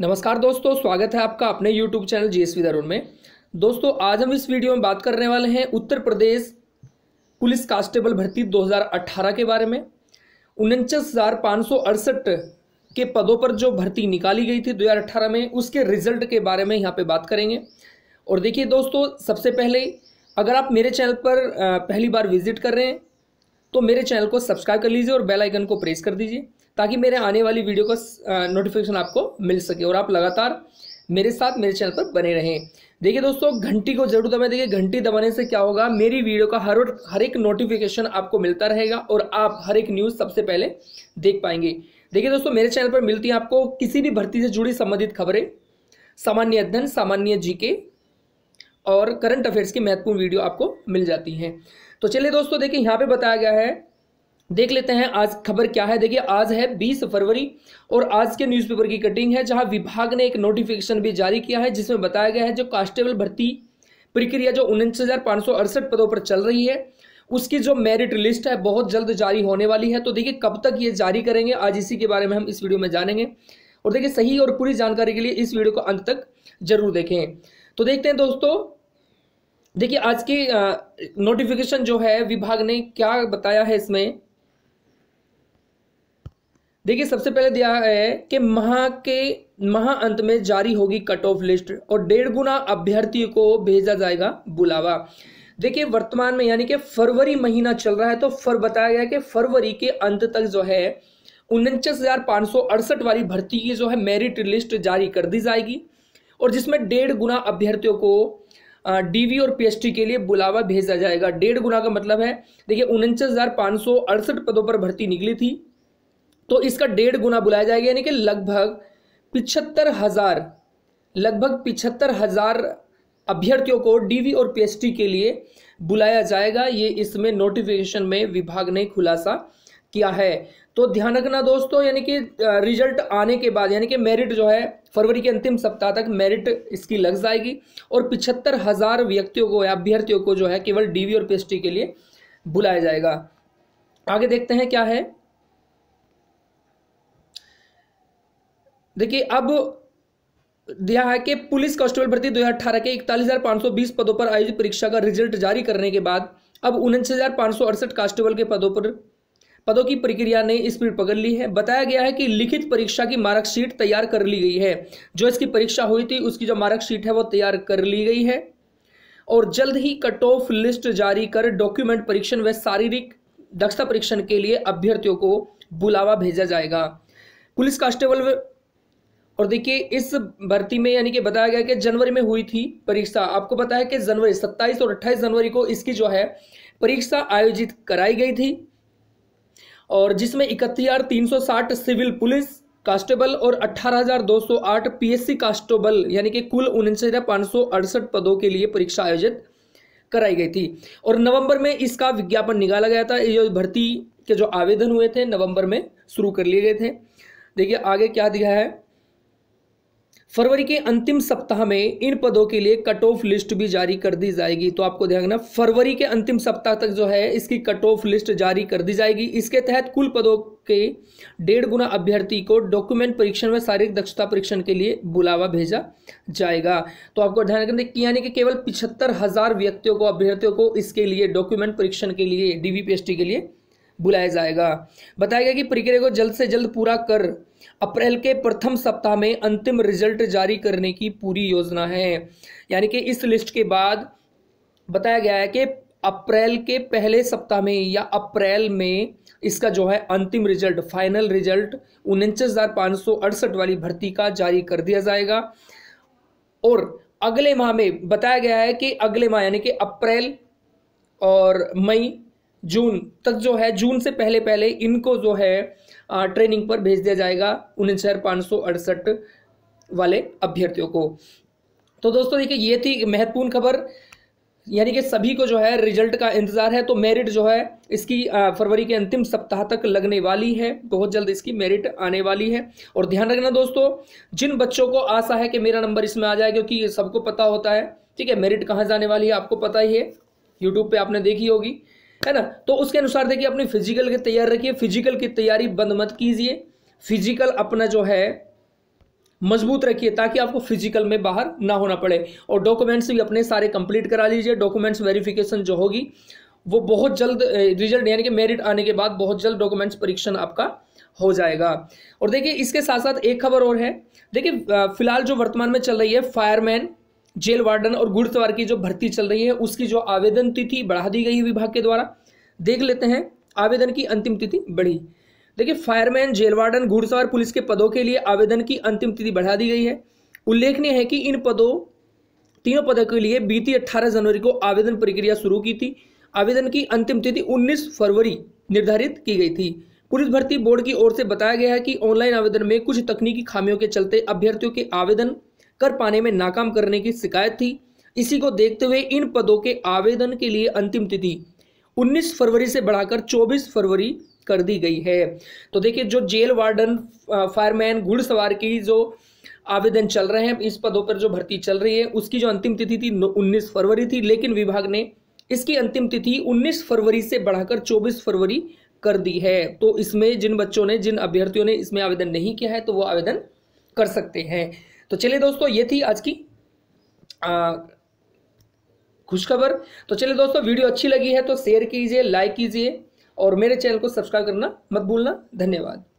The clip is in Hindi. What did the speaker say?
नमस्कार दोस्तों स्वागत है आपका अपने YouTube चैनल जी एस दरुण में दोस्तों आज हम इस वीडियो में बात करने वाले हैं उत्तर प्रदेश पुलिस कांस्टेबल भर्ती 2018 के बारे में उनचास के पदों पर जो भर्ती निकाली गई थी 2018 में उसके रिजल्ट के बारे में यहाँ पे बात करेंगे और देखिए दोस्तों सबसे पहले अगर आप मेरे चैनल पर पहली बार विजिट कर रहे हैं तो मेरे चैनल को सब्सक्राइब कर लीजिए और बेलाइकन को प्रेस कर दीजिए ताकि मेरे आने वाली वीडियो का नोटिफिकेशन आपको मिल सके और आप लगातार मेरे साथ मेरे चैनल पर बने रहें देखिए दोस्तों घंटी को जरूर दबाएं देखिए घंटी दबाने से क्या होगा मेरी वीडियो का हर हर एक नोटिफिकेशन आपको मिलता रहेगा और आप हर एक न्यूज़ सबसे पहले देख पाएंगे देखिए दोस्तों मेरे चैनल पर मिलती हैं आपको किसी भी भर्ती से जुड़ी संबंधित खबरें सामान्य अध्ययन सामान्य जीके और करंट अफेयर्स की महत्वपूर्ण वीडियो आपको मिल जाती हैं तो चलिए दोस्तों देखिए यहाँ पर बताया गया है देख लेते हैं आज खबर क्या है देखिए आज है 20 फरवरी और आज के न्यूज़पेपर की कटिंग है जहां विभाग ने एक नोटिफिकेशन भी जारी किया है जिसमें बताया गया है जो कांस्टेबल भर्ती प्रक्रिया जो उन्नीस पदों पर चल रही है उसकी जो मेरिट लिस्ट है बहुत जल्द जारी होने वाली है तो देखिए कब तक ये जारी करेंगे आज इसी के बारे में हम इस वीडियो में जानेंगे और देखिए सही और पूरी जानकारी के लिए इस वीडियो को अंत तक जरूर देखें तो देखते हैं दोस्तों देखिए आज की नोटिफिकेशन जो है विभाग ने क्या बताया है इसमें देखिए सबसे पहले दिया है कि माह के महा अंत में जारी होगी कट ऑफ लिस्ट और डेढ़ गुना अभ्यर्थियों को भेजा जाएगा बुलावा देखिए वर्तमान में यानी कि फरवरी महीना चल रहा है तो फर बताया गया कि फरवरी के अंत तक जो है उनचास वाली भर्ती की जो है मेरिट लिस्ट जारी कर दी जाएगी और जिसमें डेढ़ गुना अभ्यर्थियों को डीवी और पीएचटी के लिए बुलावा भेजा जाएगा डेढ़ गुना का मतलब है देखिए उनचास पदों पर भर्ती निकली थी तो इसका डेढ़ गुना बुलाया जाएगा यानी कि लगभग पिछहत्तर हज़ार लगभग पिछहत्तर हज़ार अभ्यर्थियों को डीवी और पीएचडी के लिए बुलाया जाएगा ये इसमें नोटिफिकेशन में विभाग ने खुलासा किया है तो ध्यान रखना दोस्तों यानी कि रिजल्ट आने के बाद यानी कि मेरिट जो है फरवरी के अंतिम सप्ताह तक मेरिट इसकी लग जाएगी और पिछहत्तर हज़ार व्यक्तियों को या अभ्यर्थियों को जो है केवल डीवी और पीएचडी के लिए बुलाया जाएगा आगे देखते हैं क्या है देखिए अब दिया है कि पुलिस कांस्टेबल भर्ती 2018 के इकतालीस पदों पर आयोजित परीक्षा का रिजल्ट जारी करने के बाद अब उनतीस कांस्टेबल के पदों पर पदों की प्रक्रिया ने स्पीड पकड़ ली है बताया गया है कि लिखित परीक्षा की मार्कशीट तैयार कर ली गई है जो इसकी परीक्षा हुई थी उसकी जो मार्कशीट है वो तैयार कर ली गई है और जल्द ही कट ऑफ लिस्ट जारी कर डॉक्यूमेंट परीक्षण व शारीरिक दक्षता परीक्षण के लिए अभ्यर्थियों को बुलावा भेजा जाएगा पुलिस कांस्टेबल और देखिए इस भर्ती में यानी कि बताया गया कि जनवरी में हुई थी परीक्षा आपको पता है कि जनवरी 27 और 28 जनवरी को इसकी जो है परीक्षा आयोजित कराई गई थी और जिसमें साठ सिविल पुलिस कांस्टेबल और 18,208 पीएससी कांस्टेबल यानी कि कुल अड़सठ पदों के लिए परीक्षा आयोजित कराई गई थी और नवंबर में इसका विज्ञापन निकाला गया था ये भर्ती के जो आवेदन हुए थे नवंबर में शुरू कर लिए गए थे देखिए आगे क्या दिया है फरवरी के अंतिम सप्ताह में इन पदों के लिए कट ऑफ लिस्ट भी जारी कर दी जाएगी तो आपको ध्यान रखना फरवरी के अंतिम सप्ताह तक जो है इसकी कट ऑफ लिस्ट जारी कर दी जाएगी इसके तहत कुल पदों के डेढ़ गुना अभ्यर्थी को डॉक्यूमेंट परीक्षण में शारीरिक दक्षता परीक्षण के लिए बुलावा भेजा जाएगा तो आपको ध्यान रखना कि यानी कि केवल पिछहत्तर हजार व्यक्तियों को अभ्यर्थियों को इसके लिए डॉक्यूमेंट परीक्षण के लिए डीवीपीएसटी के लिए बुलाया जाएगा बताया गया कि प्रक्रिया को जल्द से जल्द पूरा कर अप्रैल के प्रथम सप्ताह में अंतिम रिजल्ट जारी करने की पूरी योजना है यानी कि इस लिस्ट के बाद बताया गया है कि अप्रैल के पहले सप्ताह में या अप्रैल में इसका जो है अंतिम रिजल्ट फाइनल रिजल्ट उनचास वाली भर्ती का जारी कर दिया जाएगा और अगले माह में बताया गया है कि अगले माह यानी कि अप्रैल और मई जून तक जो है जून से पहले पहले इनको जो है ट्रेनिंग पर भेज दिया जाएगा उन्नीस वाले अभ्यर्थियों को तो दोस्तों देखिए ये थी महत्वपूर्ण खबर यानी कि सभी को जो है रिजल्ट का इंतजार है तो मेरिट जो है इसकी फरवरी के अंतिम सप्ताह तक लगने वाली है बहुत जल्द इसकी मेरिट आने वाली है और ध्यान रखना दोस्तों जिन बच्चों को आशा है कि मेरा नंबर इसमें आ जाए क्योंकि सबको पता होता है ठीक है मेरिट कहाँ जाने वाली है आपको पता ही है यूट्यूब पर आपने देखी होगी है ना तो उसके अनुसार देखिए अपनी फिजिकल की तैयार रखिए फिजिकल की तैयारी बंद मत कीजिए फिजिकल अपना जो है मजबूत रखिए ताकि आपको फिजिकल में बाहर ना होना पड़े और डॉक्यूमेंट्स भी अपने सारे कंप्लीट करा लीजिए डॉक्यूमेंट्स वेरिफिकेशन जो होगी वो बहुत जल्द रिजल्ट यानी कि मेरिट आने के बाद बहुत जल्द डॉक्यूमेंट्स परीक्षण आपका हो जाएगा और देखिए इसके साथ साथ एक खबर और है देखिए फिलहाल जो वर्तमान में चल रही है फायरमैन जेल वार्डन और घुड़सवार की जो भर्ती चल रही है उसकी जो आवेदन तिथि बढ़ा दी गई है विभाग के द्वारा देख लेते हैं आवेदन की अंतिम तिथि बढ़ी देखिए फायरमैन जेल वार्डन घुड़सवार पुलिस के पदों के लिए आवेदन की अंतिम तिथि बढ़ा दी गई है उल्लेखनीय है कि इन पदों तीनों पदों के लिए बीती 18 जनवरी को आवेदन प्रक्रिया शुरू की थी आवेदन की अंतिम तिथि 19 फरवरी निर्धारित की गई थी पुलिस भर्ती बोर्ड की ओर से बताया गया है कि ऑनलाइन आवेदन में कुछ तकनीकी खामियों के चलते अभ्यर्थियों के आवेदन कर पाने में नाकाम करने की शिकायत थी इसी को देखते हुए इन पदों के आवेदन के लिए अंतिम तिथि 19 फरवरी से बढ़ाकर 24 फरवरी कर दी गई है तो देखिए जो जेल वार्डन फायरमैन घुड़सवार की जो आवेदन चल रहे हैं इस पदों पर जो भर्ती चल रही है उसकी जो अंतिम तिथि थी उन्नीस फरवरी थी लेकिन विभाग ने इसकी अंतिम तिथि 19 फरवरी से बढ़ाकर 24 फरवरी कर दी है तो इसमें जिन बच्चों ने जिन अभ्यर्थियों ने इसमें आवेदन नहीं किया है तो वो आवेदन कर सकते हैं तो चलिए दोस्तों ये थी आज की खुशखबर तो चलिए दोस्तों वीडियो अच्छी लगी है तो शेयर कीजिए लाइक कीजिए और मेरे चैनल को सब्सक्राइब करना मत भूलना धन्यवाद